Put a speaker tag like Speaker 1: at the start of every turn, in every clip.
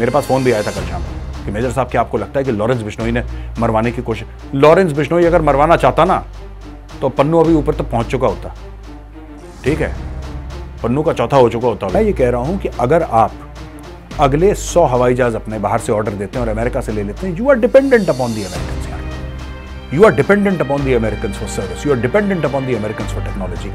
Speaker 1: मेरे पास फ़ोन भी आया था कल शाम कि मेजर साहब क्या आपको लगता है कि लॉरेंस बिश्नोई ने मरवाने की कोशिश लॉरेंस बिश्नोई अगर मरवाना चाहता ना तो पन्नू अभी ऊपर तक पहुंच चुका होता ठीक है पन्नू का चौथा हो चुका होता मैं ये कह रहा हूं कि अगर आप अगले सौ हवाई जहाज अपने बाहर से ऑर्डर देते हैं और अमेरिका से ले लेते हैं you are dependent upon the American you are dependent upon the American for service you are dependent upon the American for technology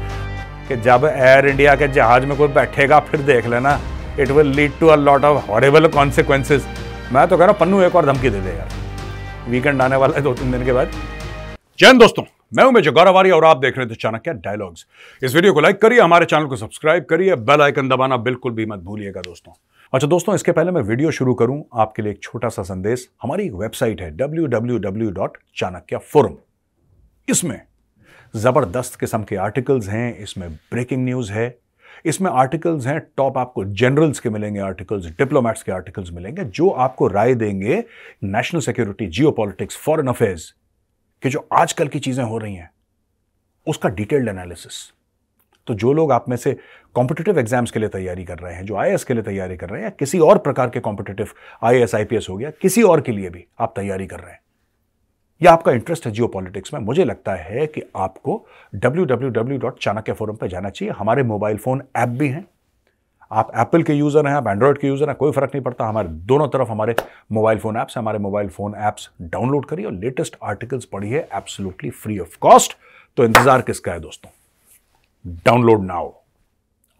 Speaker 1: कि जब एयर इंडिया के जहाज में कोई बैठेगा फिर देख लेना it will lead to a lot of horrible consequences मैं तो कह रहा हूँ पन्नू एक और धमकी दे दे यार वीकेंड आने वाला है दो तीन दिन के बाद जैन दोस्तों मैं हूं मेजर गौरवारी और आप देख रहे थे चाणक्य डायलॉग्स इस वीडियो को लाइक करिए हमारे चैनल को सब्सक्राइब करिए बेल आइकन दबाना बिल्कुल भी मत भूलिएगा दोस्तों अच्छा दोस्तों इसके पहले मैं वीडियो शुरू करूं आपके लिए एक छोटा सा संदेश हमारी एक वेबसाइट है डब्ल्यू इसमें जबरदस्त किस्म के आर्टिकल्स हैं इसमें ब्रेकिंग न्यूज है इसमें आर्टिकल्स हैं टॉप आपको जनरल्स के मिलेंगे आर्टिकल्स डिप्लोमैट्स के आर्टिकल्स मिलेंगे जो आपको राय देंगे national security geopolitics foreign affairs कि जो आजकल की चीज़ें हो रही हैं उसका डिटेल्ड एनालिसिस तो जो लोग आप में से कॉम्पिटेटिव एग्जाम्स के लिए तैयारी कर रहे हैं जो आई के लिए तैयारी कर रहे हैं या किसी और प्रकार के कॉम्पिटेटिव आई एस हो गया किसी और के लिए भी आप तैयारी कर रहे हैं या आपका इंटरेस्ट है जियो में मुझे लगता है कि आपको W W W dot Chanakya forum पर जाना चाहिए हमारे मोबाइल फ़ोन ऐप भी हैं आप एप्पल के यूज़र हैं आप एंड्रॉयड के यूज़र हैं कोई फ़र्क नहीं पड़ता हमारे दोनों तरफ हमारे मोबाइल फ़ोन ऐप्स हमारे मोबाइल फ़ोन ऐप्स डाउनलोड करिए और लेटेस्ट आर्टिकल्स पढ़िए एब्सोल्युटली फ्री ऑफ कॉस्ट तो इंतज़ार किसका है दोस्तों डाउनलोड नाउ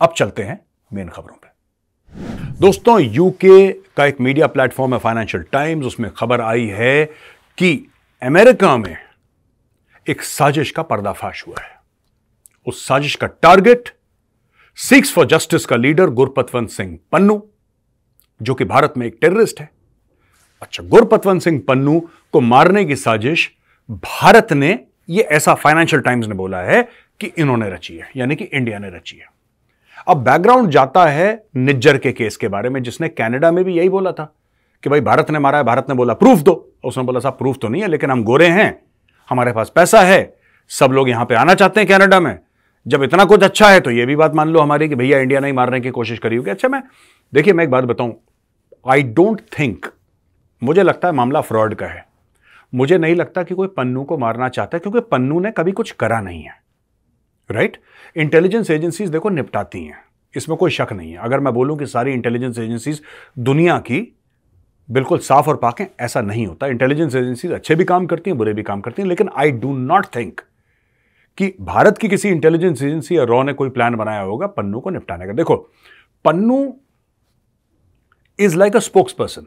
Speaker 1: अब चलते हैं मेन खबरों पर दोस्तों यूके का एक मीडिया प्लेटफॉर्म है फाइनेंशियल टाइम्स उसमें खबर आई है कि अमेरिका में एक साजिश का पर्दाफाश हुआ है उस साजिश का टारगेट सिक्स फॉर जस्टिस का लीडर गुरपतवंत सिंह पन्नू जो कि भारत में एक टेररिस्ट है अच्छा गुरपतवंत सिंह पन्नू को मारने की साजिश भारत ने ये ऐसा फाइनेंशियल टाइम्स ने बोला है कि इन्होंने रची है यानी कि इंडिया ने रची है अब बैकग्राउंड जाता है निज्जर के केस के बारे में जिसने कनाडा में भी यही बोला था कि भाई भारत ने मारा है भारत ने बोला प्रूफ दो उसने बोला साहब प्रूफ तो नहीं है लेकिन हम गोरे हैं हमारे पास पैसा है सब लोग यहां पे आना चाहते हैं कनाडा में जब इतना कुछ अच्छा है तो ये भी बात मान लो हमारी कि भैया इंडिया नहीं मारने की कोशिश करी होगी अच्छा मैं देखिए मैं एक बात बताऊं आई डोंट थिंक मुझे लगता है मामला फ्रॉड का है मुझे नहीं लगता कि कोई पन्नू को मारना चाहता है क्योंकि पन्नू ने कभी कुछ करा नहीं है राइट इंटेलिजेंस एजेंसीज देखो निपटाती हैं इसमें कोई शक नहीं है अगर मैं बोलूं कि सारी इंटेलिजेंस एजेंसीज दुनिया की बिल्कुल साफ और पाक हैं ऐसा नहीं होता इंटेलिजेंस एजेंसी अच्छे भी काम करती हैं बुरे भी काम करती हैं लेकिन आई डू नॉट थिंक कि भारत की किसी इंटेलिजेंस एजेंसी या रॉ ने कोई प्लान बनाया होगा पन्नू को निपटाने का देखो Pannun is like a spokesperson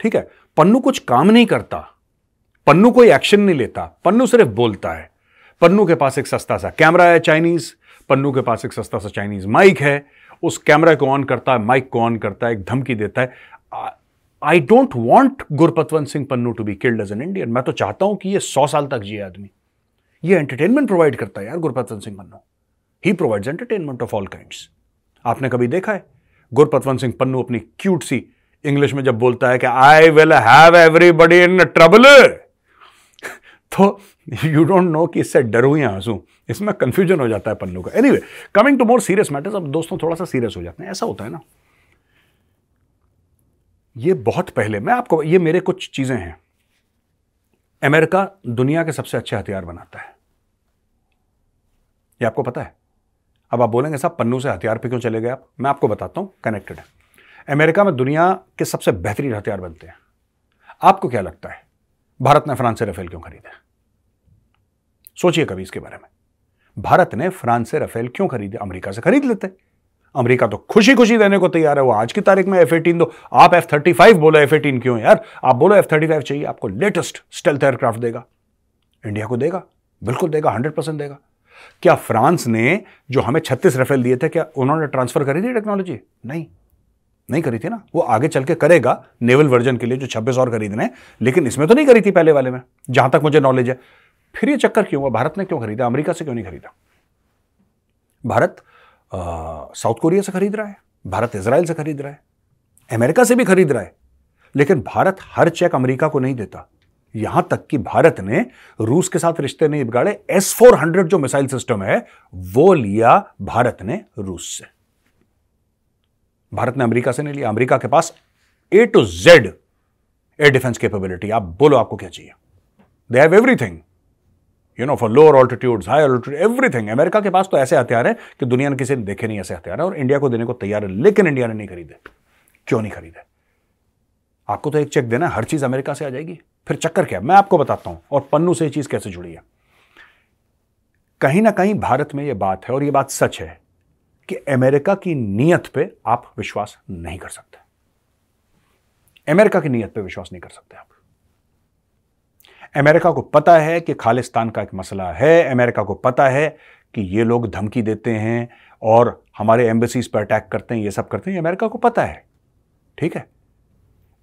Speaker 1: ठीक है पन्नू कुछ काम नहीं करता पन्नू कोई एक्शन नहीं लेता पन्नू सिर्फ बोलता है पन्नू के पास एक सस्ता सा कैमरा है चाइनीज पन्नू के पास एक सस्ता सा चाइनीज माइक है उस कैमरा को ऑन करता है माइक को ऑन करता है एक धमकी देता है I don't want Gurpatwant Singh Pannun to be killed as an Indian मैं तो चाहता हूं कि ये सौ साल तक जिए आदमी ये एंटरटेनमेंट प्रोवाइड करता है यार गुरपतवंत सिंह पन्नू ही provides entertainment of all kind आपने कभी देखा है गुरपतवंत सिंह पन्नू अपनी क्यूट सी इंग्लिश में जब बोलता है कि I will have everybody in trouble तो यू डोंट नो कि इससे डरू या हंसू इसमें कंफ्यूजन हो जाता है पन्नू का anyway coming to more serious matters अब दोस्तों थोड़ा सा सीरियस हो जाते हैं ऐसा होता है ना ये बहुत पहले मैं आपको ये मेरे कुछ चीज़ें हैं अमेरिका दुनिया के सबसे अच्छे हथियार बनाता है ये आपको पता है अब आप बोलेंगे साहब पन्नू से हथियार पे क्यों चले गए आप मैं आपको बताता हूं कनेक्टेड है अमेरिका में दुनिया के सबसे बेहतरीन हथियार बनते हैं आपको क्या लगता है भारत ने फ्रांस से रफेल क्यों खरीदे सोचिए कभी इसके बारे में भारत ने फ्रांस से रफेल क्यों खरीदे अमेरिका से खरीद लेते हैं अमेरिका तो खुशी खुशी देने को तैयार है वो आज की तारीख में एफ एटीन दो आप एफ थर्टी फाइव बोलो एफ एटीन क्यों यार आप बोलो एफ थर्टी फाइव चाहिए आपको लेटेस्ट स्टेल्थ एयरक्राफ्ट देगा इंडिया को देगा बिल्कुल देगा हंड्रेड परसेंट देगा क्या फ्रांस ने जो हमें छत्तीस रफेल दिए थे क्या उन्होंने ट्रांसफर करी थी टेक्नोलॉजी नहीं नहीं करी थी ना वो आगे चल के करेगा नेवल वर्जन के लिए जो छब्बीस और खरीदने लेकिन इसमें तो नहीं करी थी पहले वाले में जहां तक मुझे नॉलेज है फिर ये चक्कर क्यों हुआ भारत ने क्यों खरीदा अमेरिका से क्यों नहीं खरीदा भारत साउथ कोरिया से खरीद रहा है भारत इसराइल से खरीद रहा है अमेरिका से भी खरीद रहा है लेकिन भारत हर चेक अमेरिका को नहीं देता यहां तक कि भारत ने रूस के साथ रिश्ते नहीं बिगाड़े एस फोर हंड्रेड जो मिसाइल सिस्टम है वो लिया भारत ने रूस से भारत ने अमेरिका से नहीं लिया अमेरिका के पास A to Z air defence capability आप बोलो आपको क्या चाहिए they have everything you know for lower altitudes high altitude everything America के पास तो ऐसे हथियार हैं कि दुनिया ने किसी ने देखे नहीं ऐसे हथियार हैं और इंडिया को देने को तैयार है लेकिन इंडिया ने नहीं खरीदे क्यों नहीं खरीदे आपको तो एक चेक देना हर चीज़ अमेरिका से आ जाएगी फिर चक्कर क्या मैं आपको बताता हूं और पन्नू से ये चीज़ कैसे जुड़ी है कहीं ना कहीं भारत में यह बात है और यह बात सच है कि अमेरिका की नीयत पे आप विश्वास नहीं कर सकते अमेरिका की नीयत पे विश्वास नहीं कर सकते आप अमेरिका को पता है कि खालिस्तान का एक मसला है अमेरिका को पता है कि ये लोग धमकी देते हैं और हमारे एम्बेसीज पर अटैक करते हैं ये सब करते हैं ये अमेरिका को पता है ठीक है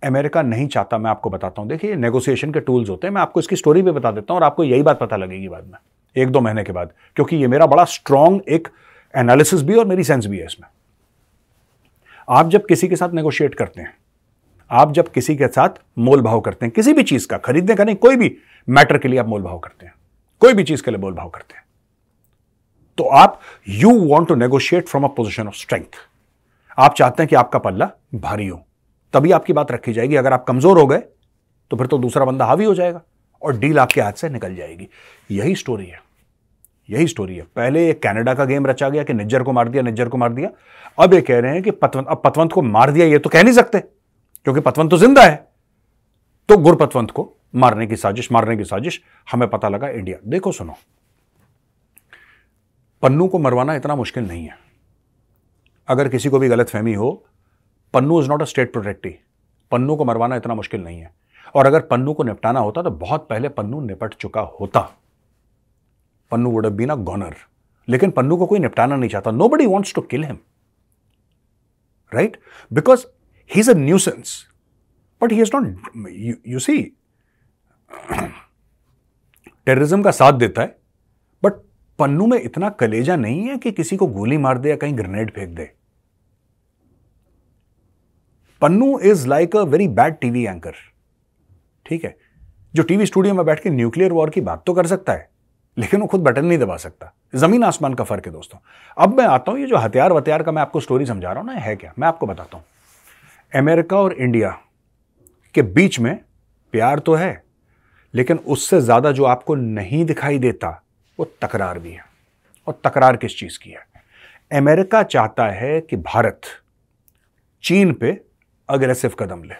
Speaker 1: अमेरिका नहीं चाहता मैं आपको बताता हूँ देखिए नेगोशिएशन के टूल्स होते हैं मैं आपको इसकी स्टोरी भी बता देता हूँ और आपको यही बात पता लगेगी बाद में एक दो महीने के बाद क्योंकि ये मेरा बड़ा स्ट्रांग एक एनालिसिस भी और मेरी सेंस भी है इसमें आप जब किसी के साथ नेगोशिएट करते हैं आप जब किसी के साथ मोल भाव करते हैं किसी भी चीज़ का खरीदने का नहीं कोई भी मैटर के लिए आप मोल भाव करते हैं कोई भी चीज़ के लिए मोल भाव करते हैं तो आप you want to negotiate from a position of strength आप चाहते हैं कि आपका पल्ला भारी हो तभी आपकी बात रखी जाएगी अगर आप कमज़ोर हो गए तो फिर तो दूसरा बंदा हावी हो जाएगा और डील आपके हाथ से निकल जाएगी यही स्टोरी है यही स्टोरी है पहले एक कनाडा का गेम रचा गया कि निज्जर को मार दिया निज्जर को मार दिया अब ये कह रहे हैं कि पतवंत अब पतवंत को मार दिया ये तो कह नहीं सकते क्योंकि पतवंत तो जिंदा है तो गुरपतवंत को मारने की साजिश मारने की साजिश हमें पता लगा इंडिया देखो सुनो पन्नू को मरवाना इतना मुश्किल नहीं है अगर किसी को भी गलत फहमी हो Pannun is not a state protectee Pannun को मरवाना इतना मुश्किल नहीं है और अगर पन्नू को निपटाना होता तो बहुत पहले पन्नू निपट चुका होता Pannun would been a goner लेकिन पन्नू को कोई निपटाना नहीं चाहता nobody wants to kill him right because he's a nuisance. But he has not, you, you see, terrorism का साथ देता है बट पन्नू में इतना कलेजा नहीं है कि किसी को गोली मार दे या कहीं ग्रेनेड फेंक दे Pannun is like a very bad TV anchor ठीक है जो टीवी स्टूडियो में बैठ के न्यूक्लियर वॉर की बात तो कर सकता है लेकिन वो खुद बटन नहीं दबा सकता जमीन आसमान का फर्क है दोस्तों अब मैं आता हूं ये जो हथियार वतियार का मैं आपको स्टोरी समझा रहा हूं ना है क्या मैं आपको बताता हूं अमेरिका और इंडिया के बीच में प्यार तो है लेकिन उससे ज़्यादा जो आपको नहीं दिखाई देता वो तकरार भी है और तकरार किस चीज़ की है अमेरिका चाहता है कि भारत चीन पे अग्रेसिव कदम ले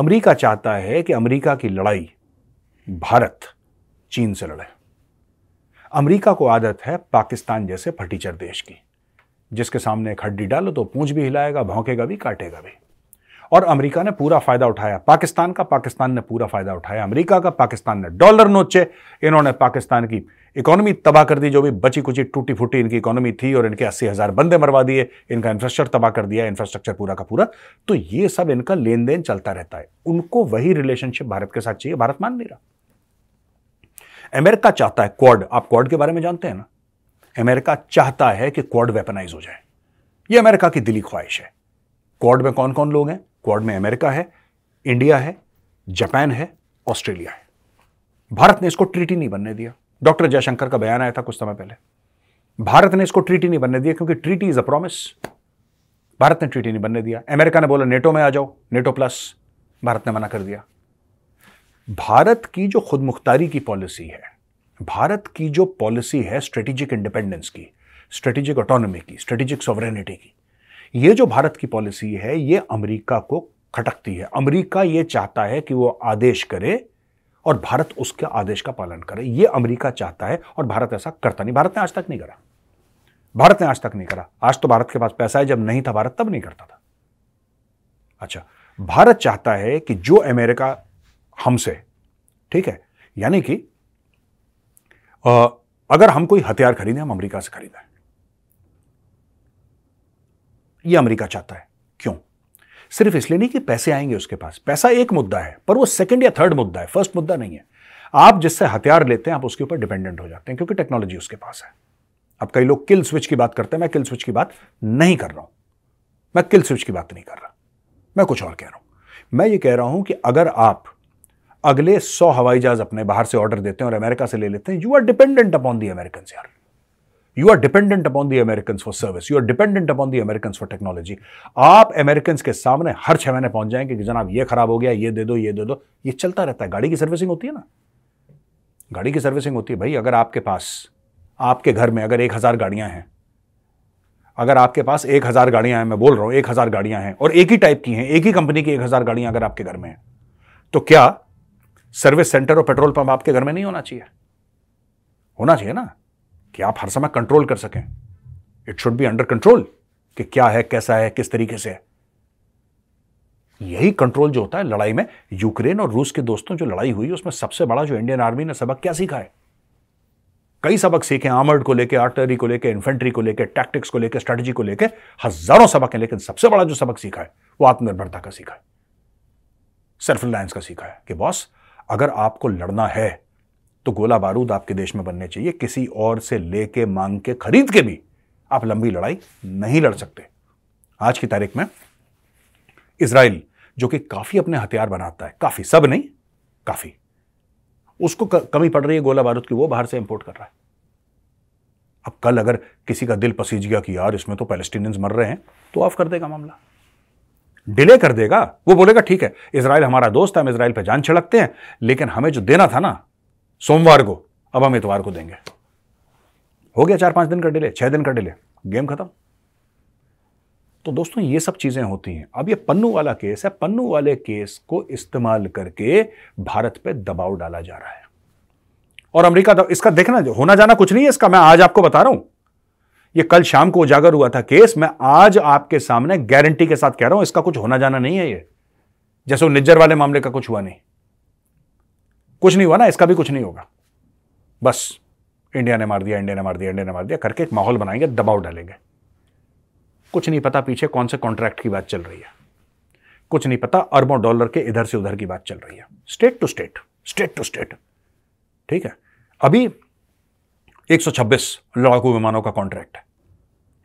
Speaker 1: अमेरिका चाहता है कि अमेरिका की लड़ाई भारत चीन से लड़े अमेरिका को आदत है पाकिस्तान जैसे फटीचर देश की जिसके सामने एक हड्डी डालो तो पूंछ भी हिलाएगा भौंकेगा भी काटेगा भी और अमेरिका ने पूरा फायदा उठाया पाकिस्तान का पाकिस्तान ने पूरा फायदा उठाया अमेरिका का पाकिस्तान ने डॉलर नोचे इन्होंने पाकिस्तान की इकोनॉमी तबाह कर दी जो भी बची कुची टूटी फूटी इनकी इकोनॉमी थी और इनके अस्सी हज़ार बंदे मरवा दिए इनका इंफ्रास्ट्रक्चर तबाह कर दिया इंफ्रास्ट्रक्चर पूरा का पूरा तो ये सब इनका लेन देन चलता रहता है उनको वही रिलेशनशिप भारत के साथ चाहिए भारत मान नहीं रहा अमेरिका चाहता है क्वाड आप क्वाड के बारे में जानते हैं ना अमेरिका चाहता है कि क्वाड वेपनाइज हो जाए यह अमेरिका की दिली ख्वाहिश है क्वाड में कौन कौन लोग हैं क्वाड में अमेरिका है इंडिया है जापान है ऑस्ट्रेलिया है भारत ने इसको ट्रीटी नहीं बनने दिया डॉक्टर जयशंकर का बयान आया था कुछ समय पहले भारत ने इसको ट्रीटी नहीं बनने दिया क्योंकि treaty is a promise Bharat ने ट्रीटी नहीं बनने दिया अमेरिका ने बोला नेटो में आ जाओ नेटो प्लस भारत ने मना कर दिया भारत की जो खुद मुख्तारी की पॉलिसी है भारत की जो पॉलिसी है स्ट्रेटेजिक इंडिपेंडेंस की स्ट्रेटेजिक ऑटोनॉमी की स्ट्रेटेजिक सॉवरेनिटी की ये जो भारत की पॉलिसी है ये अमेरिका को खटकती है अमेरिका ये चाहता है कि वो आदेश करे और भारत उसके आदेश का पालन करे ये अमेरिका चाहता है और भारत ऐसा करता नहीं भारत ने आज तक नहीं करा भारत ने आज तक नहीं करा आज तो भारत के पास पैसा है जब नहीं था भारत तब नहीं करता था अच्छा भारत चाहता है कि जो अमेरिका हमसे ठीक है यानी कि अगर हम कोई हथियार खरीदें हम अमेरिका से खरीदें ये अमेरिका चाहता है क्यों सिर्फ इसलिए नहीं कि पैसे आएंगे उसके पास पैसा एक मुद्दा है पर वो सेकंड या थर्ड मुद्दा है फर्स्ट मुद्दा नहीं है आप जिससे हथियार लेते हैं आप उसके ऊपर डिपेंडेंट हो जाते हैं क्योंकि टेक्नोलॉजी उसके पास है अब कई लोग किल स्विच की बात करते हैं मैं किल स्विच की बात नहीं कर रहा हूं मैं किल स्विच की बात नहीं कर रहा मैं कुछ और कह रहा हूं मैं ये कह रहा हूं कि अगर आप अगले सौ हवाई जहाज अपने बाहर से ऑर्डर देते हैं और अमेरिका से ले लेते हैं you are dependent upon the American यार you are dependent upon the American for service you are dependent upon the American for technology आप अमेरिकन के सामने हर छह महीने पहुंच जाएंगे कि जनाब ये खराब हो गया ये दे दो ये दे दो ये चलता रहता है गाड़ी की सर्विसिंग होती है ना गाड़ी की सर्विसिंग होती है भाई अगर आपके पास आपके घर में अगर एक हज़ार गाड़ियां हैं अगर आपके पास एक हज़ार गाड़ियां हैं मैं बोल रहा हूं एक हज़ार गाड़ियां हैं और एक ही टाइप की हैं एक ही कंपनी की एक हज़ार गाड़ियां अगर आपके घर में हैं तो क्या सर्विस सेंटर और पेट्रोल पंप आपके घर में नहीं होना चाहिए होना चाहिए ना कि आप हर समय कंट्रोल कर सकें it should be under control कि क्या है कैसा है किस तरीके से है यही कंट्रोल जो होता है लड़ाई में यूक्रेन और रूस के दोस्तों जो लड़ाई हुई उसमें सबसे बड़ा जो इंडियन आर्मी ने सबक क्या सीखा है कई सबक सीखे आर्मर्ड को लेकर आर्टिलरी को लेकर इन्फेंट्री को लेकर टैक्टिक्स को लेकर स्ट्रेटजी को लेकर हजारों सबक है लेकिन सबसे बड़ा जो सबक सीखा है वो आत्मनिर्भरता का सीखा है सेल्फ रिलायंस का सीखा है कि बॉस अगर आपको लड़ना है तो गोला बारूद आपके देश में बनने चाहिए किसी और से लेके मांग के खरीद के भी आप लंबी लड़ाई नहीं लड़ सकते आज की तारीख में इसराइल जो कि काफी अपने हथियार बनाता है काफी सब नहीं काफी उसको कमी पड़ रही है गोला बारूद की वो बाहर से इंपोर्ट कर रहा है अब कल अगर किसी का दिल पसीज गया कि यार इसमें तो पैलेस्टीनियंस मर रहे हैं तो ऑफ कर देगा मामला डिले कर देगा वो बोलेगा ठीक है इसराइल हमारा दोस्त है हम इसराइल पर जान छिड़कते हैं लेकिन हमें जो देना था ना सोमवार को अब हम इतवार को देंगे हो गया चार पांच दिन का डिले छह दिन का डिले गेम खत्म तो दोस्तों ये सब चीज़ें होती हैं अब ये पन्नू वाला केस है पन्नू वाले केस को इस्तेमाल करके भारत पे दबाव डाला जा रहा है और अमेरिका तो, इसका देखना होना जाना कुछ नहीं है इसका मैं आज आपको बता रहा हूं ये कल शाम को उजागर हुआ था केस मैं आज आपके सामने गारंटी के साथ कह रहा हूं इसका कुछ होना जाना नहीं है ये जैसे वो निज्जर वाले मामले का कुछ हुआ नहीं कुछ नहीं हुआ ना इसका भी कुछ नहीं होगा बस इंडिया ने मार दिया इंडिया ने मार दिया इंडिया ने मार दिया करके एक माहौल बनाएंगे दबाव डालेंगे कुछ नहीं पता पीछे कौन से कॉन्ट्रैक्ट की बात चल रही है कुछ नहीं पता अरबों डॉलर के इधर से उधर की बात चल रही है state to state state to state ठीक है अभी 126 लड़ाकू विमानों का कॉन्ट्रैक्ट है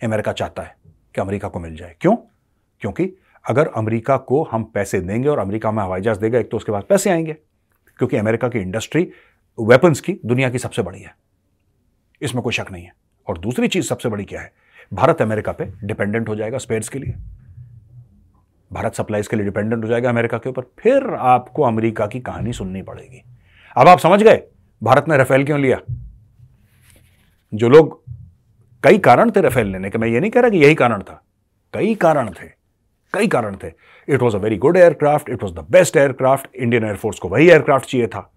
Speaker 1: अमेरिका चाहता है कि अमेरिका को मिल जाए क्यों क्योंकि अगर अमेरिका को हम पैसे देंगे और अमेरिका हमें हवाई जहाज देगा एक तो उसके बाद पैसे आएंगे क्योंकि अमेरिका की इंडस्ट्री वेपन्स की दुनिया की सबसे बड़ी है इसमें कोई शक नहीं है और दूसरी चीज सबसे बड़ी क्या है भारत अमेरिका पे डिपेंडेंट हो जाएगा स्पेयर्स के लिए भारत सप्लाईज के लिए डिपेंडेंट हो जाएगा अमेरिका के ऊपर फिर आपको अमेरिका की कहानी सुननी पड़ेगी अब आप समझ गए भारत ने रफेल क्यों लिया जो लोग कई कारण थे रफेल लेने के मैं ये नहीं कह रहा कि यही कारण था कई कारण थे कई कारण थे it was a very good aircraft it was the best aircraft Indian Air Force को वही एयरक्राफ्ट चाहिए था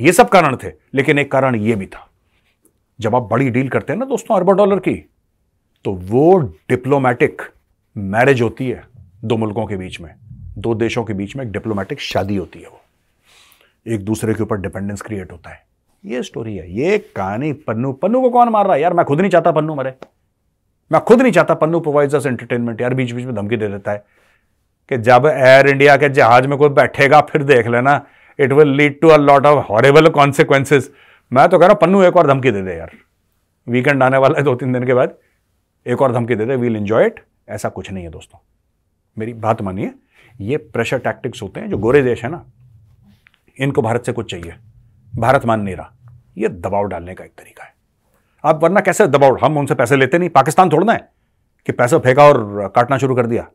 Speaker 1: ये सब कारण थे लेकिन एक कारण ये भी था जब आप बड़ी डील करते हैं ना दोस्तों अरबों डॉलर की तो वो डिप्लोमेटिक मैरिज होती है दो मुल्कों के बीच में दो देशों के बीच में एक डिप्लोमेटिक शादी होती है वो एक दूसरे के ऊपर डिपेंडेंस क्रिएट होता है ये स्टोरी है ये कहानी पन्नू पन्नू को कौन मार रहा है यार मैं खुद नहीं चाहता पन्नू मरे मैं खुद नहीं चाहता पन्नू प्रोवाइज एंटरटेनमेंट यार बीच बीच में धमकी दे देता है कि जब एयर इंडिया के जहाज में कोई बैठेगा फिर देख लेना it will lead to a lot of horrible consequences मैं तो कह रहा हूँ पन्नू एक और धमकी दे दे यार वीकेंड आने वाला है दो तीन दिन के बाद एक और धमकी दे दे वील इंजॉय इट ऐसा कुछ नहीं है दोस्तों मेरी बात मानिए ये प्रेशर टैक्टिक्स होते हैं जो गोरे देश है ना इनको भारत से कुछ चाहिए भारत मान नहीं रहा ये दबाव डालने का एक तरीका है आप वरना कैसे दबाव हम उनसे पैसे लेते नहीं पाकिस्तान थोड़ना है कि पैसा फेंका और काटना शुरू कर दिया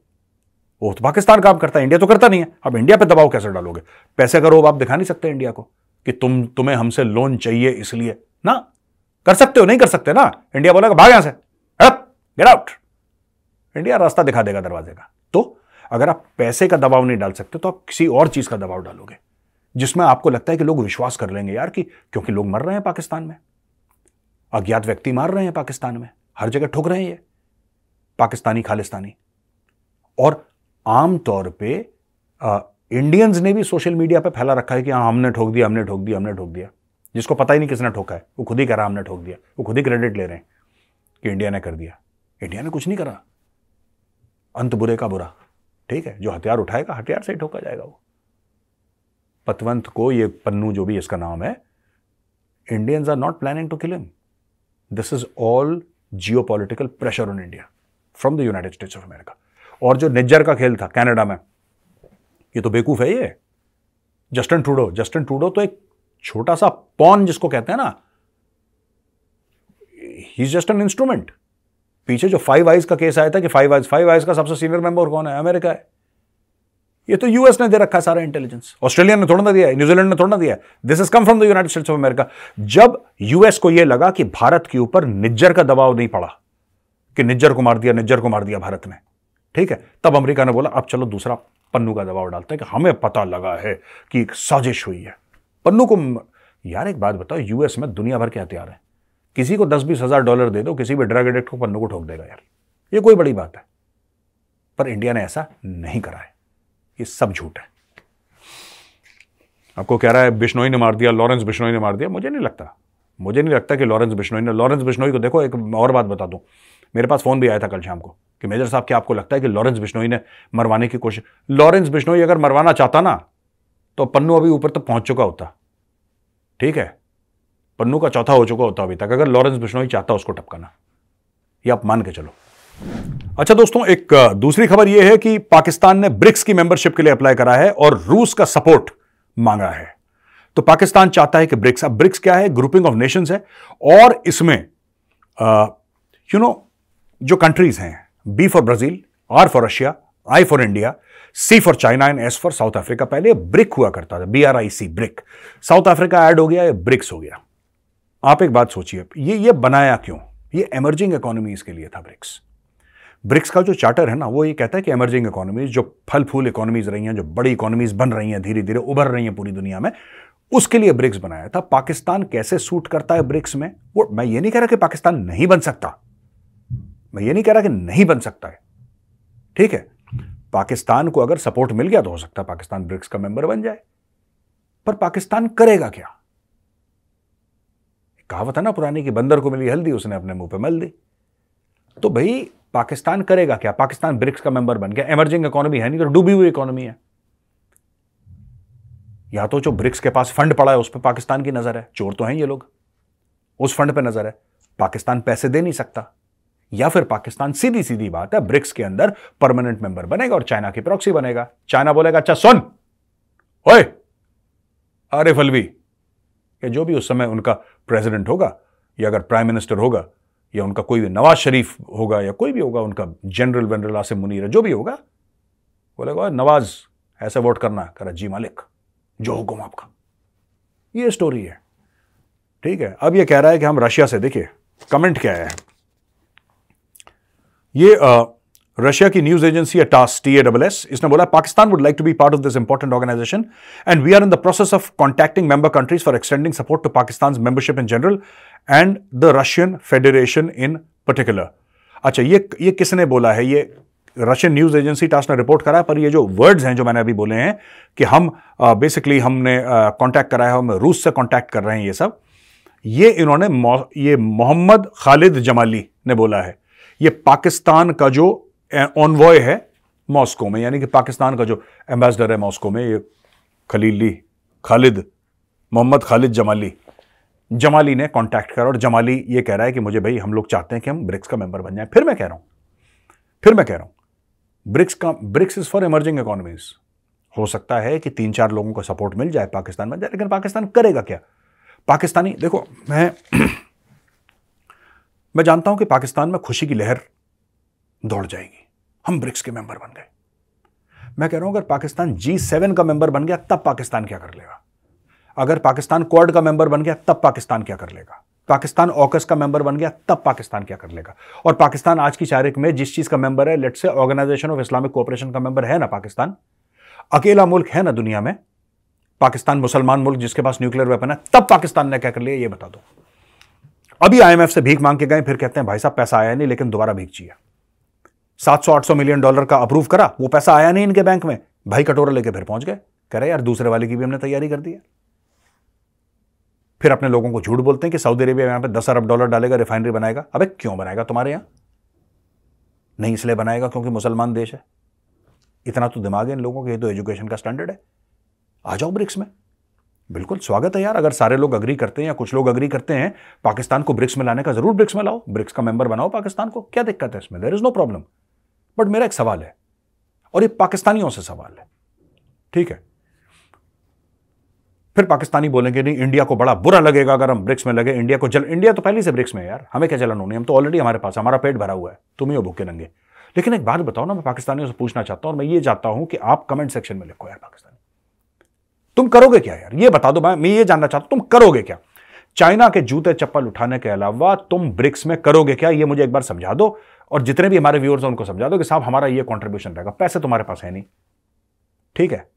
Speaker 1: वो तो पाकिस्तान काम करता है इंडिया तो करता नहीं है अब इंडिया पे दबाव कैसे डालोगे पैसे का रोब आप दिखा नहीं सकते इंडिया को कि तुम तुम्हें हमसे लोन चाहिए इसलिए ना कर सकते हो नहीं कर सकते ना इंडिया बोलेगा भाग यहां से गेट आउट इंडिया रास्ता दिखा देगा दरवाजे का तो अगर आप पैसे का दबाव नहीं डाल सकते तो आप किसी और चीज का दबाव डालोगे जिसमें आपको लगता है कि लोग विश्वास कर लेंगे यार कि क्योंकि लोग मर रहे हैं पाकिस्तान में अज्ञात व्यक्ति मार रहे हैं पाकिस्तान में हर जगह ठुक रहे हैं ये पाकिस्तानी खालिस्तानी और आमतौर पे आ, इंडियंस ने भी सोशल मीडिया पे फैला रखा है कि हाँ हमने ठोक दिया हमने ठोक दिया हमने ठोक दिया जिसको पता ही नहीं किसने ठोका है वो खुद ही कह रहा हमने ठोक दिया वो खुद ही क्रेडिट ले रहे हैं कि इंडिया ने कर दिया इंडिया ने कुछ नहीं करा अंत बुरे का बुरा ठीक है जो हथियार उठाएगा हथियार से ही ठोका जाएगा वो पतवंत को ये पन्नू जो भी इसका नाम है Indians are not planning to kill him this is all geopolitical pressure on India from the United States of America और जो निज्जर का खेल था कैनेडा में ये तो बेकूफ है ये जस्टिन ट्रूडो जस्टिन ट्रूडो तो एक छोटा सा पॉन जिसको कहते हैं ना he is just an instrument पीछे जो फाइव आइज का केस आया था कि फाइव आइज फाइव आइज का सबसे सीनियर मेंबर कौन है अमेरिका है ये तो यूएस ने दे रखा सारा इंटेलिजेंस ऑस्ट्रेलिया ने थोड़ा ना दिया न्यूजीलैंड ने थोड़ा ना दिया this is come from the United States of America जब यूएस को यह लगा कि भारत के ऊपर निज्जर का दबाव नहीं पड़ा कि निज्जर को मार दिया निज्जर को मार दिया भारत ने ठीक है तब अमेरिका ने बोला अब चलो दूसरा पन्नू का दबाव डालते हैं कि हमें पता लगा है कि एक साजिश हुई है पन्नू को यार एक बात बताओ यूएस में दुनिया भर के हथियार हैं किसी को दस बीस हजार डॉलर दे दो किसी भी ड्रग एडिक्ट को पन्नू को ठोक देगा यार ये कोई बड़ी बात है पर इंडिया ने ऐसा नहीं करा है ये सब झूठ है आपको कह रहा है बिश्नोई ने मार दिया लॉरेंस बिश्नोई ने मार दिया मुझे नहीं लगता मुझे नहीं लगता कि लॉरेंस बिश्नोई ने लॉरेंस बिश्नोई को देखो एक और बात बता दो मेरे पास फ़ोन भी आया था कल शाम को कि मेजर साहब क्या आपको लगता है कि लॉरेंस बिश्नोई ने मरवाने की कोशिश लॉरेंस बिश्नोई अगर मरवाना चाहता ना तो पन्नू अभी ऊपर तक पहुंच चुका होता ठीक है पन्नू का चौथा हो चुका होता अभी तक अगर लॉरेंस बिश्नोई चाहता उसको टपकाना ये आप मान के चलो अच्छा दोस्तों एक दूसरी खबर यह है कि पाकिस्तान ने ब्रिक्स की मेंबरशिप के लिए अप्लाई करा है और रूस का सपोर्ट मांगा है तो पाकिस्तान चाहता है कि ब्रिक्स अब ब्रिक्स क्या है ग्रुपिंग ऑफ नेशंस है और इसमें यू नो जो कंट्रीज हैं B for Brazil R for Russia I for India C for China and S for South Africa पहले ब्रिक हुआ करता था B R I C BRIC South Africa add हो गया या ब्रिक्स हो गया आप एक बात सोचिए ये ये बनाया क्यों ये इमर्जिंग इकोनॉमीज के लिए था ब्रिक्स ब्रिक्स का जो चार्टर है ना वो ये कहता है कि एमर्जिंग इकोनॉमीज जो फल फूल इकोनॉमीज रही हैं जो बड़ी इकोनॉमीज बन रही हैं धीरे धीरे उभर रही हैं पूरी दुनिया में उसके लिए ब्रिक्स बनाया था पाकिस्तान कैसे सूट करता है ब्रिक्स में वो मैं ये नहीं कह रहा कि पाकिस्तान नहीं बन सकता मैं ये नहीं कह रहा कि नहीं बन सकता है ठीक है पाकिस्तान को अगर सपोर्ट मिल गया तो हो सकता है पाकिस्तान ब्रिक्स का मेंबर बन जाए पर पाकिस्तान करेगा क्या कहावत है ना पुरानी कि बंदर को मिली हल्दी उसने अपने मुंह पे मल दी तो भाई पाकिस्तान करेगा क्या पाकिस्तान ब्रिक्स का मेंबर बन गया एमर्जिंग इकोनॉमी है नहीं तो डूबी हुई इकोनॉमी है या तो जो ब्रिक्स के पास फंड पड़ा है उस पर पाकिस्तान की नजर है चोर तो हैं ये लोग उस फंड पर नजर है पाकिस्तान पैसे दे नहीं सकता या फिर पाकिस्तान सीधी सीधी बात है ब्रिक्स के अंदर परमानेंट मेंबर बनेगा और चाइना की प्रॉक्सी बनेगा चाइना बोलेगा अच्छा सुन ओए अरे फलवी जो भी उस समय उनका प्रेसिडेंट होगा या अगर प्राइम मिनिस्टर होगा या उनका कोई भी नवाज शरीफ होगा या कोई भी होगा उनका जनरल वनरल आसिम मुनीर जो भी होगा बोलेगा नवाज ऐसा वोट करना करा जी मालिक जो हुक्म आपका ये स्टोरी है ठीक है अब ये कह रहा है कि हम रशिया से देखिए कमेंट क्या है ये आ, रशिया की news agency a TASS T A double S इसने बोला Pakistan would like to be part of this important organisation and we are in the process of contacting member countries for extending support to Pakistan membership in general and the Russian Federation in particular अच्छा ये ये किसने बोला है ये Russian news agency TASS ने report करा पर ये जो वर्ड्स हैं जो मैंने अभी बोले हैं कि हम बेसिकली हमने कांटेक्ट करा है हम रूस से कांटेक्ट कर रहे हैं ये सब ये इन्होंने ये मोहम्मद खालिद जमाली ने बोला है ये पाकिस्तान का जो ऑनवॉय है मॉस्को में यानी कि पाकिस्तान का जो एम्बेसडर है मॉस्को में ये खलीली खालिद मोहम्मद खालिद जमाली जमाली ने कांटेक्ट करा और जमाली ये कह रहा है कि मुझे भाई हम लोग चाहते हैं कि हम ब्रिक्स का मेंबर बन जाएं फिर मैं कह रहा हूँ फिर मैं कह रहा हूँ ब्रिक्स का BRICS is for emerging economies हो सकता है कि तीन चार लोगों का सपोर्ट मिल जाए पाकिस्तान में लेकिन पाकिस्तान करेगा क्या पाकिस्तानी देखो मैं मैं जानता हूं कि पाकिस्तान में खुशी की लहर दौड़ जाएगी हम ब्रिक्स के मेंबर बन गए मैं कह रहा हूं अगर पाकिस्तान जी सेवन का मेंबर बन गया तब पाकिस्तान क्या कर लेगा अगर पाकिस्तान क्वाड का मेंबर बन गया तब पाकिस्तान क्या कर लेगा पाकिस्तान ऑकस का मेंबर बन गया तब पाकिस्तान क्या कर लेगा और पाकिस्तान आज की तारीख में जिस चीज का मेंबर है लेट से ऑर्गेनाइजेशन ऑफ इस्लामिक कोऑपरेशन का मेंबर है ना पाकिस्तान अकेला मुल्क है ना दुनिया में पाकिस्तान मुसलमान मुल्क जिसके पास न्यूक्लियर वेपन है तब पाकिस्तान ने क्या कर लिया ये बता दो अभी आईएमएफ से भीख मांग के गए फिर कहते हैं भाई साहब पैसा आया नहीं लेकिन दोबारा भीख चाहिए 700-800 मिलियन डॉलर का अप्रूव करा वो पैसा आया नहीं इनके बैंक में भाई कटोरा लेके फिर पहुंच गए कह रहे यार दूसरे वाले की भी हमने तैयारी कर दी है फिर अपने लोगों को झूठ बोलते हैं कि सऊदी अरेबिया यहां पे दस अरब डॉलर डालेगा रिफाइनरी बनाएगा अबे क्यों बनाएगा तुम्हारे यहां नहीं इसलिए बनाएगा क्योंकि मुसलमान देश है इतना तो दिमाग है इन लोगों के ये तो एजुकेशन का स्टैंडर्ड है आ जाओ ब्रिक्स में बिल्कुल स्वागत है यार अगर सारे लोग अग्री करते हैं या कुछ लोग अग्री करते हैं पाकिस्तान को ब्रिक्स में लाने का जरूर ब्रिक्स में लाओ ब्रिक्स का मेंबर बनाओ पाकिस्तान को क्या दिक्कत है इसमें there is no problem but मेरा एक सवाल है और ये पाकिस्तानियों से सवाल है ठीक है फिर पाकिस्तानी बोलेंगे नहीं इंडिया को बड़ा बुरा लगेगा अगर हम ब्रिक्स में लगे इंडिया को जल इंडिया तो पहले से ब्रिक्स में है यार हमें क्या जलन होनी हम तो ऑलरेडी हमारे पास हमारा पेट भरा हुआ है तुम ही हो भूखे नंगे लेकिन एक बात बताओ ना मैं पाकिस्तानियों से पूछना चाहता हूं और मैं ये चाहता हूं कि आप कमेंट सेक्शन में लिखो यार पाकिस्तान तुम करोगे क्या यार ये बता दो मैं ये जानना चाहता हूं तुम करोगे क्या चाइना के जूते चप्पल उठाने के अलावा तुम ब्रिक्स में करोगे क्या ये मुझे एक बार समझा दो और जितने भी हमारे व्यूअर्स हैं उनको समझा दो कि साहब हमारा ये कॉन्ट्रीब्यूशन रहेगा पैसे तुम्हारे पास है नहीं ठीक है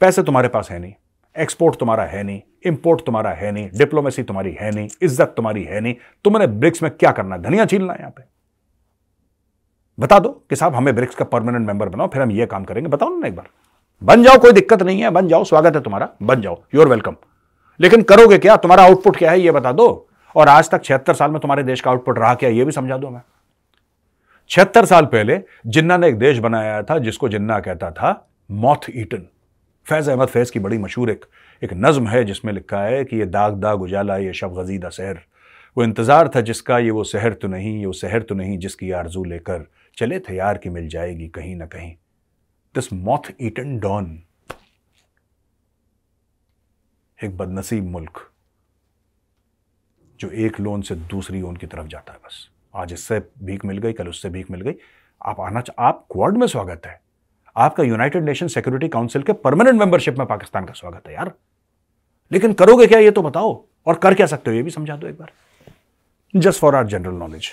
Speaker 1: पैसे तुम्हारे पास है नहीं एक्सपोर्ट तुम्हारा है नहीं इंपोर्ट तुम्हारा है नहीं डिप्लोमेसी तुम्हारी है नहीं इज्जत तुम्हारी है नहीं तुमने ब्रिक्स में क्या करना है धनिया छीलना है यहां पे बता दो कि साहब हमें ब्रिक्स का परमानेंट मेंबर बनाओ फिर हम ये काम करेंगे बताओ ना एक बार बन जाओ कोई दिक्कत नहीं है बन जाओ स्वागत है तुम्हारा बन जाओ यूर वेलकम लेकिन करोगे क्या तुम्हारा आउटपुट क्या है ये बता दो और आज तक छिहत्तर साल में तुम्हारे देश का आउटपुट रहा क्या ये भी समझा दो मैं छिहत्तर साल पहले जिन्ना ने एक देश बनाया था जिसको जिन्ना कहता था मौथ ईटन फैज़ अहमद फैज़ की बड़ी मशहूर एक एक नज्म है जिसमें लिखा है कि ये दाग दाग उजाला ये शब गजीदा शहर वो इंतज़ार था जिसका ये वो शहर तो नहीं ये वो शहर तो नहीं जिसकी आरजू लेकर चले थे यार की मिल जाएगी कहीं ना कहीं दिस मौथ ईटन डॉन एक बदनसीब मुल्क जो एक लोन से दूसरी लोन की तरफ जाता है बस आज इससे भीख मिल गई कल उससे भीख मिल गई आप आना आप क्वाड में स्वागत है आपका यूनाइटेड नेशन सिक्योरिटी काउंसिल के परमानेंट मेंबरशिप में पाकिस्तान का स्वागत है यार लेकिन करोगे क्या ये तो बताओ और कर क्या सकते हो ये भी समझा दो एक बार just for our general knowledge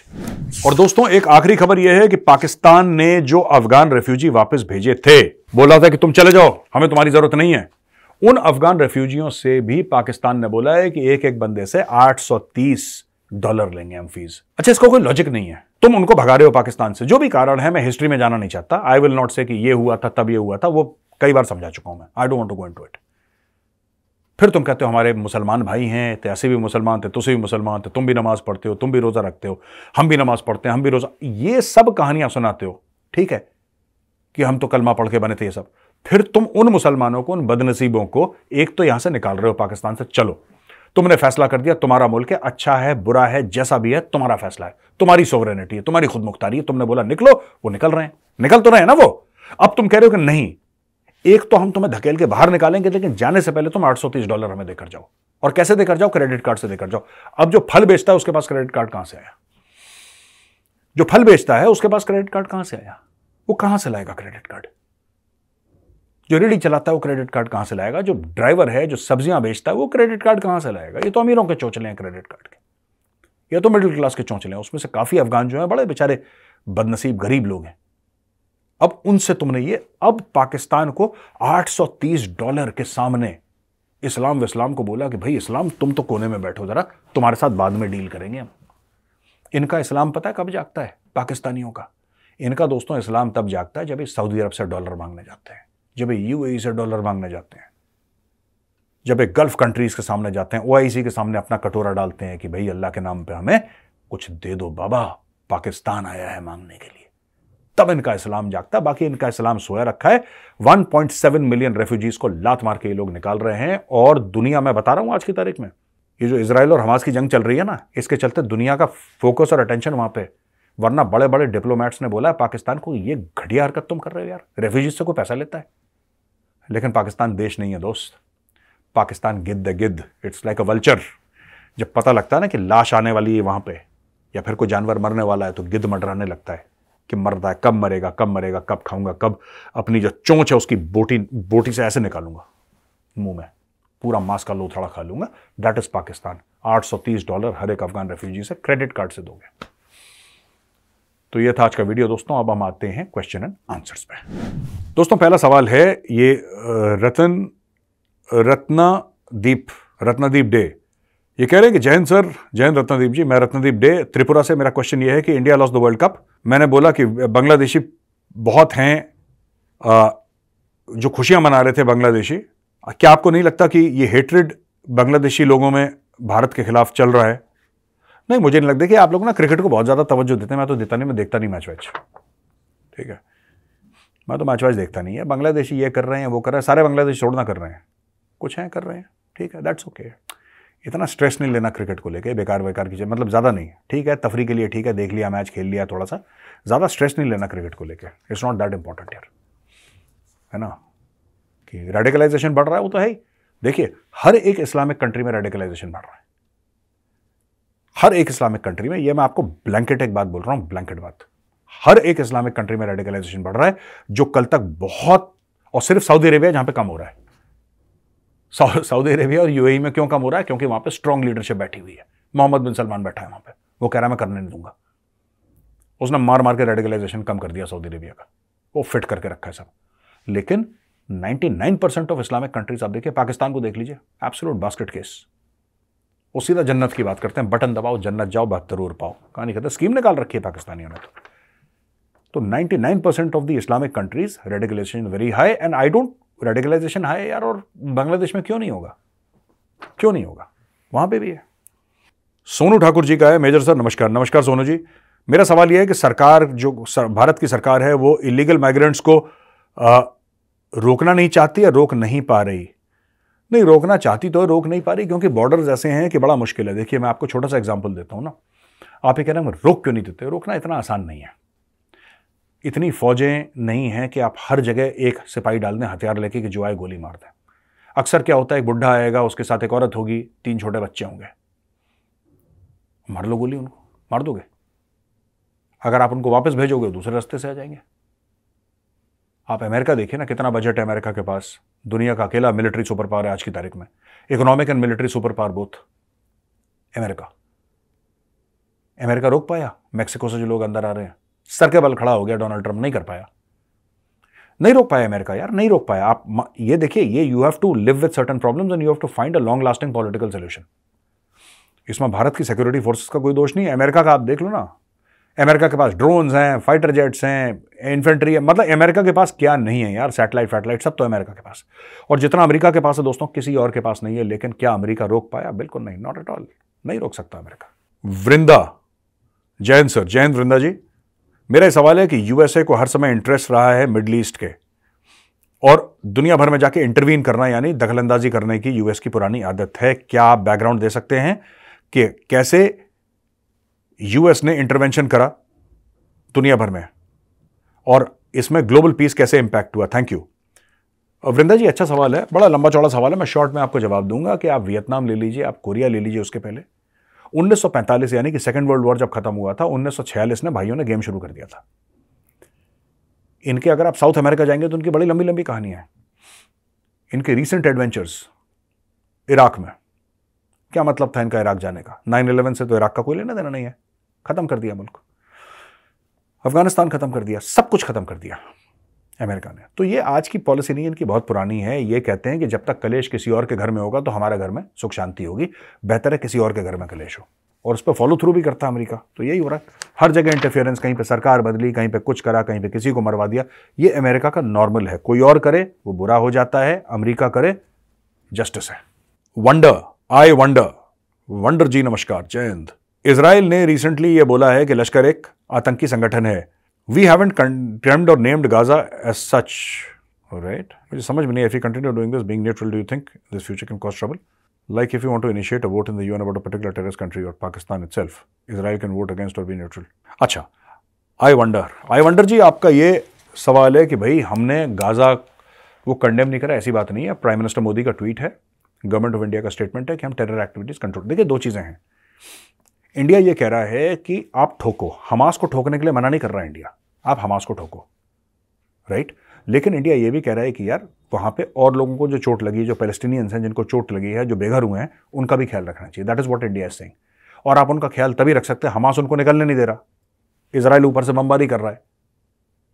Speaker 1: और दोस्तों एक आखिरी खबर यह है कि पाकिस्तान ने जो अफगान रेफ्यूजी वापस भेजे थे बोला था कि तुम चले जाओ हमें तुम्हारी जरूरत नहीं है उन अफगान रेफ्यूजियों से भी पाकिस्तान ने बोला है कि एक एक बंदे से 830 डॉलर लेंगे हम फीस अच्छा इसका कोई लॉजिक नहीं है तुम उनको भगा रहे हो पाकिस्तान से जो भी कारण है मैं हिस्ट्री में जाना नहीं चाहता आई विल नॉट से कि ये हुआ था तब ये हुआ था वो कई बार समझा चुका हूं मैं I don't to go into it फिर तुम कहते हो हमारे मुसलमान भाई हैं तो ऐसे भी मुसलमान थे तो तुसे भी मुसलमान थे तो तुम भी नमाज पढ़ते हो तुम भी रोज़ा रखते हो हम भी नमाज पढ़ते हैं हम भी रोज़ा ये सब कहानियां सुनाते हो ठीक है कि हम तो कलमा पढ़ के बने थे ये सब फिर तुम उन मुसलमानों को उन बदनसीबों को एक तो यहां से निकाल रहे हो पाकिस्तान से चलो तुमने फैसला कर दिया तुम्हारा मुल्क है अच्छा है बुरा है जैसा भी है तुम्हारा फैसला है तुम्हारी सोवरेनिटी है तुम्हारी खुद मुख्तारी है तुमने बोला निकलो वो निकल रहे हैं निकल तो रहे हैं ना वो अब तुम कह रहे हो कि नहीं एक तो हम तुम्हें धकेल के बाहर निकालेंगे लेकिन जाने से पहले तुम तीस डॉलर हमें देकर जाओ और कैसे देकर जाओ क्रेडिट कार्ड से देकर जाओ अब जो फल बेचता है उसके पास क्रेडिट कार्ड कहां से आया जो फल बेचता है उसके पास क्रेडिट कार्ड कहां से आया वो कहां से लाएगा क्रेडिट कार्ड जो रेडी चलाता है वो क्रेडिट कार्ड कहाँ से लाएगा जो ड्राइवर है जो सब्जियां बेचता है वो क्रेडिट कार्ड कहाँ से लाएगा ये तो अमीरों के चौचले हैं क्रेडिट कार्ड के ये तो मिडिल क्लास के चौचले हैं उसमें से काफ़ी अफगान जो हैं बड़े बेचारे बदनसीब गरीब लोग हैं अब उनसे तुमने ये अब पाकिस्तान को 830 डॉलर के सामने इस्लाम वस्लाम को बोला कि भाई इस्लाम तुम तो कोने में बैठो ज़रा तुम्हारे साथ बाद में डील करेंगे हम इनका इस्लाम पता है कब जागता है पाकिस्तानियों का इनका दोस्तों इस्लाम तब जागता है जब ये सऊदी अरब से डॉलर मांगने जाते हैं जब यू e से डॉलर मांगने जाते हैं जब एक गल्फ कंट्रीज के सामने जाते हैं ओ e के सामने अपना कटोरा डालते हैं कि भाई अल्लाह के नाम पे हमें कुछ दे दो बाबा पाकिस्तान आया है मांगने के लिए तब इनका इस्लाम जागता बाकी इनका इस्लाम सोया रखा है 1.7 मिलियन रेफ्यूजीज को लात मार के ये लोग निकाल रहे हैं और दुनिया में बता रहा हूं आज की तारीख में ये जो इसराइल और हमास की जंग चल रही है ना इसके चलते दुनिया का फोकस और अटेंशन वहां पे वरना बड़े बड़े डिप्लोमैट्स ने बोला पाकिस्तान को ये घटिया हरकत तुम कर रहे हो यार रेफ्यूजीज से कोई पैसा लेता है लेकिन पाकिस्तान देश नहीं है दोस्त पाकिस्तान गिद्ध गिद्ध इट्स लाइक अ वल्चर जब पता लगता है ना कि लाश आने वाली है वहाँ पे या फिर कोई जानवर मरने वाला है तो गिद्ध मडराने लगता है कि मरता है कब मरेगा कब मरेगा कब खाऊंगा कब अपनी जो चोंच है उसकी बोटी बोटी से ऐसे निकालूंगा मुंह में पूरा मांस का लोथड़ा खा लूंगा दैट इज़ पाकिस्तान 830 डॉलर हर एक अफगान रेफ्यूजी से क्रेडिट कार्ड से दोगे तो ये था आज का वीडियो दोस्तों अब हम आते हैं क्वेश्चन एंड आंसर्स पे दोस्तों पहला सवाल है ये रतन रत्नादीप रत्नादीप डे ये कह रहे हैं कि जैन सर जैन रत्नदीप जी मैं रत्नदीप डे त्रिपुरा से मेरा क्वेश्चन ये है कि India loss the world cup मैंने बोला कि बांग्लादेशी बहुत हैं आ, जो खुशियां मना रहे थे बांग्लादेशी क्या आपको नहीं लगता कि ये हेट्रिड बांग्लादेशी लोगों में भारत के खिलाफ चल रहा है नहीं मुझे नहीं लगता कि आप लोग ना क्रिकेट को बहुत ज़्यादा तवज्जो देते हैं मैं तो देता नहीं मैं देखता नहीं मैच वैच ठीक है मैं तो मैच वैच देखता नहीं है बांग्लादेशी ये कर रहे हैं वो कर रहे हैं सारे बांग्लादेश छोड़ना कर रहे हैं कुछ हैं कर रहे हैं ठीक है दैट्स ओके इतना स्ट्रेस नहीं लेना क्रिकेट को लेकर बेकार बेकार की चीज़ मतलब ज़्यादा नहीं ठीक है तफरी के लिए ठीक है देख लिया मैच खेल लिया थोड़ा सा ज़्यादा स्ट्रेस नहीं लेना क्रिकेट को लेकर इट्स नॉट दैट इंपॉर्टेंट यार है ना कि रेडिकलाइजेशन बढ़ रहा है वो तो है ही देखिए हर एक इस्लामिक कंट्री में रेडिकलाइजेशन बढ़ रहा है हर एक इस्लामिक कंट्री में ये मैं आपको ब्लैंकेट एक बात बोल रहा हूं ब्लैंकेट बात हर एक इस्लामिक कंट्री में रेडिकलाइजेशन बढ़ रहा है जो कल तक बहुत और सिर्फ सऊदी अरेबिया जहां पे कम हो रहा है सऊदी अरेबिया और यूएई e में क्यों कम हो रहा है क्योंकि वहां पे स्ट्रांग लीडरशिप बैठी हुई है मोहम्मद बिन सलमान बैठा है वहां पे वो कह रहा है मैं करने नहीं दूंगा उसने मार मार के रेडिकलाइजेशन कम कर दिया सऊदी अरेबिया का वो फिट करके रखा है सब लेकिन 99% ऑफ इस्लामिक कंट्रीज आप देखिए पाकिस्तान को देख लीजिए एब्सोलूट बास्केट केस वो सीधा जन्नत की बात करते हैं बटन दबाओ जन्नत जाओ बहत्तरूर पाओ कहा नहीं कहता स्कीम निकाल रखी है पाकिस्तानियों ने तो तो nine percent of the Islamic countries radicalisation very high and I don't radicalisation high यार और बांग्लादेश में क्यों नहीं होगा क्यों नहीं होगा वहां पे भी है सोनू ठाकुर जी का है मेजर सर नमस्कार नमस्कार सोनू जी मेरा सवाल यह है कि सरकार जो भारत की सरकार है वो इलीगल माइग्रेंट्स को आ, रोकना नहीं चाहती या रोक नहीं पा रही नहीं रोकना चाहती तो रोक नहीं पा रही क्योंकि बॉर्डर ऐसे हैं कि बड़ा मुश्किल है देखिए मैं आपको छोटा सा एग्जाम्पल देता हूँ ना आप ये कह रहे हैं रोक क्यों नहीं देते रोकना इतना आसान नहीं है इतनी फौजें नहीं हैं कि आप हर जगह एक सिपाही डाल दें हथियार लेके कि जो आए गोली मार दें अक्सर क्या होता है एक बुढ़ा आएगा उसके साथ एक औरत होगी तीन छोटे बच्चे होंगे मार लो गोली उनको मार दोगे अगर आप उनको वापस भेजोगे दूसरे रास्ते से आ जाएंगे आप अमेरिका देखिए ना कितना बजट है अमेरिका के पास दुनिया का अकेला मिलिट्री सुपर पावर है आज की तारीख में economic and military superpower both America America रोक पाया मैक्सिको से जो लोग अंदर आ रहे हैं सर के बल खड़ा हो गया डोनाल्ड ट्रंप नहीं कर पाया नहीं रोक पाया अमेरिका यार नहीं रोक पाया आप ये देखिए ये you have to live with certain problem and you have to find a long lasting political solution इसमें भारत की सिक्योरिटी फोर्सेस का कोई दोष नहीं है अमेरिका का आप देख लो ना अमेरिका के पास ड्रोन्स हैं फाइटर जेट्स हैं इन्फेंट्री है मतलब अमेरिका के पास क्या नहीं है यार सैटेलाइट फैटेलाइट सब तो अमेरिका के पास और जितना अमेरिका के पास है दोस्तों किसी और के पास नहीं है लेकिन क्या अमेरिका रोक पाया बिल्कुल नहीं नॉट एट ऑल नहीं रोक सकता अमेरिका वृंदा जैन सर जैन वृंदा जी मेरा सवाल है कि यूएसए को हर समय इंटरेस्ट रहा है मिडल ईस्ट के और दुनिया भर में जाके इंटरवीन करना यानी दखलंदाजी करने की यूएस की पुरानी आदत है क्या आप बैकग्राउंड दे सकते हैं कि कैसे यूएस ने इंटरवेंशन करा दुनिया भर में और इसमें ग्लोबल पीस कैसे इंपैक्ट हुआ थैंक यू वृंदा जी अच्छा सवाल है बड़ा लंबा चौड़ा सवाल है मैं शॉर्ट में आपको जवाब दूंगा कि आप वियतनाम ले लीजिए आप कोरिया ले लीजिए उसके पहले 1945 यानी कि सेकेंड वर्ल्ड वॉर जब खत्म हुआ था 1946 में भाइयों ने गेम शुरू कर दिया था इनके अगर आप साउथ अमेरिका जाएंगे तो उनकी बड़ी लंबी लंबी कहानियां है इनके रिसेंट एडवेंचर्स इराक में क्या मतलब था इनका इराक जाने का नाइन इलेवन से तो इराक का कोई लेना देना नहीं है खत्म कर दिया मुल्क अफगानिस्तान खत्म कर दिया सब कुछ खत्म कर दिया अमेरिका ने तो ये आज की पॉलिसी नहीं इनकी बहुत पुरानी है ये कहते हैं कि जब तक कलेश किसी और के घर में होगा तो हमारे घर में सुख शांति होगी बेहतर है किसी और के घर में कलेश हो और उस पर फॉलो थ्रू भी करता है अमेरिका तो यही हो रहा है हर जगह इंटरफेरेंस कहीं पर सरकार बदली कहीं पर कुछ करा कहीं पर किसी को मरवा दिया ये अमेरिका का नॉर्मल है कोई और करे वो बुरा हो जाता है अमरीका करे जस्टिस है wonder I wonder wonder ji नमस्कार जय हिंद इसराइल ने रिसेंटली यह बोला है कि लश्कर एक आतंकी संगठन है वी हैवेंट कंटेम्ड और named Gaza as such right मुझे समझ में नहीं if you continue doing this being neutral do you think this future can cause trouble like if you want to initiate vote in the the UN about particular terrorist country और Pakistan itself Israel can vote against और be neutral अच्छा, I wonder I wonder जी आपका ये सवाल है कि भाई हमने गाज़ा वो कंडेम नहीं करा ऐसी बात नहीं है प्राइम मिनिस्टर मोदी का ट्वीट है गवर्नमेंट ऑफ इंडिया का स्टेटमेंट है कि हम टेरर एक्टिविटीज़ कंट्रोल देखिए दो चीज़ें हैं इंडिया ये कह रहा है कि आप ठोको हमास को ठोकने के लिए मना नहीं कर रहा इंडिया आप हमास को ठोको राइट लेकिन इंडिया ये भी कह रहा है कि यार वहाँ पे और लोगों को जो चोट लगी जो पैलेस्टीनियंस हैं जिनको चोट लगी है जो बेघर हुए हैं उनका भी ख्याल रखना चाहिए that is what India is सिंह और आप उनका ख्याल तभी रख सकते हैं हमास उनको निकलने नहीं दे रहा इसराइल ऊपर से बमबारी कर रहा है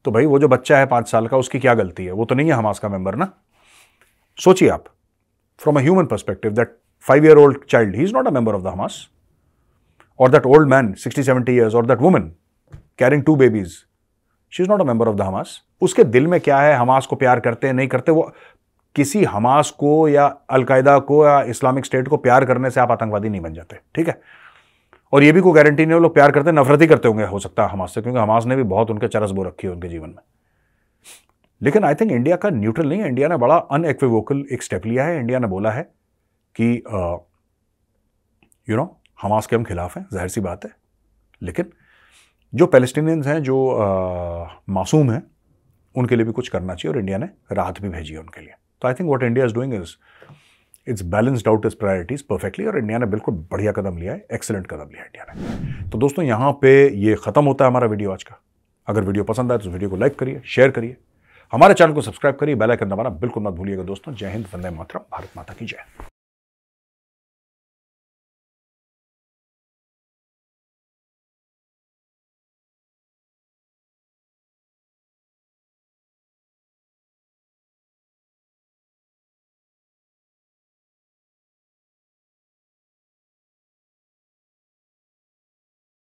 Speaker 1: तो भाई वो जो बच्चा है पाँच साल का उसकी क्या गलती है वो तो नहीं है हमास का मेंबर ना सोचिए आप from a human perspective that five year old child he is not a member of the Hamas or that old man, 60, 70 years, or that woman carrying two babies, she is not a member of the Hamas उसके दिल में क्या है Hamas को प्यार करते हैं नहीं करते वो किसी हमास को या अलकायदा को या इस्लामिक स्टेट को प्यार करने से आप आतंकवादी नहीं बन जाते ठीक है और ये भी कोई गारंटी नहीं वो लोग प्यार करते नफरत ही करते होंगे हो सकता है हमास से क्योंकि हमास ने भी बहुत उनके चरस बो रखी है उनके जीवन में लेकिन आई थिंक इंडिया का न्यूट्रल नहीं है इंडिया ने बड़ा अनएक्विवोकल एक स्टेप लिया है इंडिया ने बोला है कि यू uh, नो हमास के हम खिलाफ हैं जाहिर सी बात है लेकिन जो पैलेस्टीनियंस हैं जो आ, मासूम हैं उनके लिए भी कुछ करना चाहिए और इंडिया ने राहत भी भेजी है उनके लिए तो I think what India is doing is it's balanced out is priorities perfectly और इंडिया ने बिल्कुल बढ़िया कदम लिया है एक्सेलेंट कदम लिया है इंडिया ने तो दोस्तों यहाँ पे ये ख़त्म होता है हमारा वीडियो आज का अगर वीडियो पसंद आए तो वीडियो को लाइक करिए शेयर करिए हमारे चैनल को सब्सक्राइब करिए बेल आइकन दबाना बिल्कुल मत भूलिएगा दोस्तों जय हिंद वंदे मातरम भारत माता की जय